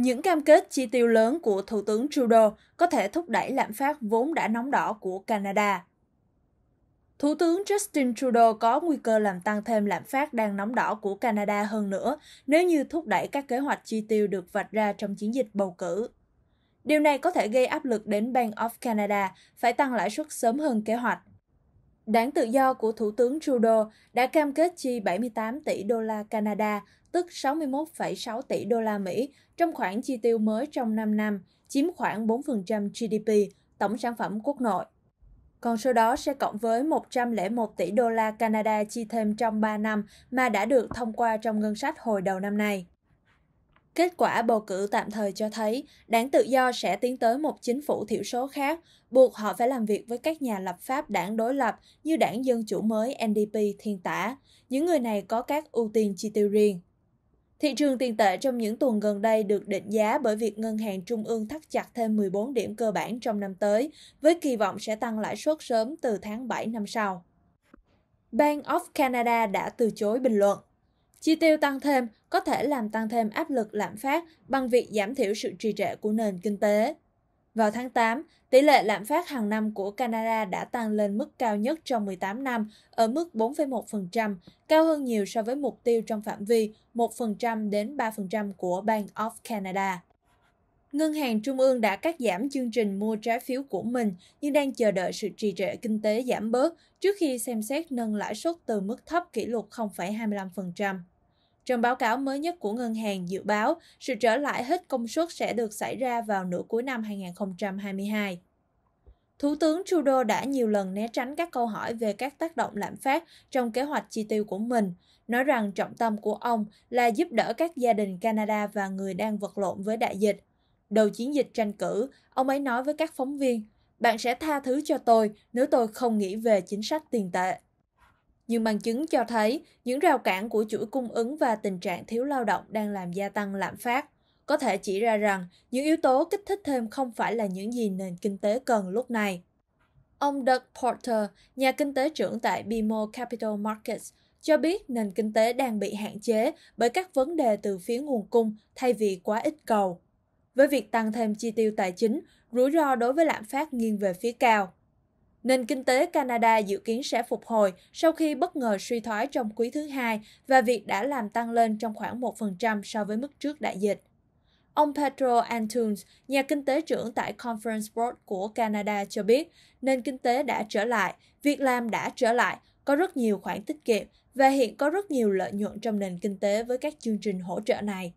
Những cam kết chi tiêu lớn của Thủ tướng Trudeau có thể thúc đẩy lạm phát vốn đã nóng đỏ của Canada. Thủ tướng Justin Trudeau có nguy cơ làm tăng thêm lạm phát đang nóng đỏ của Canada hơn nữa nếu như thúc đẩy các kế hoạch chi tiêu được vạch ra trong chiến dịch bầu cử. Điều này có thể gây áp lực đến Bank of Canada phải tăng lãi suất sớm hơn kế hoạch Đảng tự do của Thủ tướng Trudeau đã cam kết chi 78 tỷ đô la Canada, tức 61,6 tỷ đô la Mỹ, trong khoản chi tiêu mới trong 5 năm, chiếm khoảng 4% GDP, tổng sản phẩm quốc nội. Còn số đó sẽ cộng với 101 tỷ đô la Canada chi thêm trong 3 năm mà đã được thông qua trong ngân sách hồi đầu năm nay. Kết quả bầu cử tạm thời cho thấy đảng tự do sẽ tiến tới một chính phủ thiểu số khác, buộc họ phải làm việc với các nhà lập pháp đảng đối lập như đảng Dân Chủ mới NDP thiên tả. Những người này có các ưu tiên chi tiêu riêng. Thị trường tiền tệ trong những tuần gần đây được định giá bởi việc ngân hàng trung ương thắt chặt thêm 14 điểm cơ bản trong năm tới, với kỳ vọng sẽ tăng lãi suất sớm từ tháng 7 năm sau. Bank of Canada đã từ chối bình luận. Chi tiêu tăng thêm có thể làm tăng thêm áp lực lạm phát bằng việc giảm thiểu sự trì trệ của nền kinh tế. Vào tháng 8, tỷ lệ lạm phát hàng năm của Canada đã tăng lên mức cao nhất trong 18 năm ở mức 4,1%, cao hơn nhiều so với mục tiêu trong phạm vi 1% đến 3% của Bank of Canada. Ngân hàng Trung ương đã cắt giảm chương trình mua trái phiếu của mình nhưng đang chờ đợi sự trì trệ kinh tế giảm bớt trước khi xem xét nâng lãi suất từ mức thấp kỷ lục 0,25%. Trong báo cáo mới nhất của ngân hàng dự báo, sự trở lại hết công suất sẽ được xảy ra vào nửa cuối năm 2022. Thủ tướng Trudeau đã nhiều lần né tránh các câu hỏi về các tác động lạm phát trong kế hoạch chi tiêu của mình, nói rằng trọng tâm của ông là giúp đỡ các gia đình Canada và người đang vật lộn với đại dịch. Đầu chiến dịch tranh cử, ông ấy nói với các phóng viên, bạn sẽ tha thứ cho tôi nếu tôi không nghĩ về chính sách tiền tệ nhưng bằng chứng cho thấy những rào cản của chuỗi cung ứng và tình trạng thiếu lao động đang làm gia tăng lạm phát có thể chỉ ra rằng những yếu tố kích thích thêm không phải là những gì nền kinh tế cần lúc này. Ông Doug Porter, nhà kinh tế trưởng tại BMO Capital Markets, cho biết nền kinh tế đang bị hạn chế bởi các vấn đề từ phía nguồn cung thay vì quá ít cầu. Với việc tăng thêm chi tiêu tài chính, rủi ro đối với lạm phát nghiêng về phía cao. Nền kinh tế Canada dự kiến sẽ phục hồi sau khi bất ngờ suy thoái trong quý thứ hai và việc đã làm tăng lên trong khoảng 1% so với mức trước đại dịch. Ông Pedro Antunes, nhà kinh tế trưởng tại Conference Board của Canada cho biết, nền kinh tế đã trở lại, việc làm đã trở lại, có rất nhiều khoản tiết kiệm và hiện có rất nhiều lợi nhuận trong nền kinh tế với các chương trình hỗ trợ này.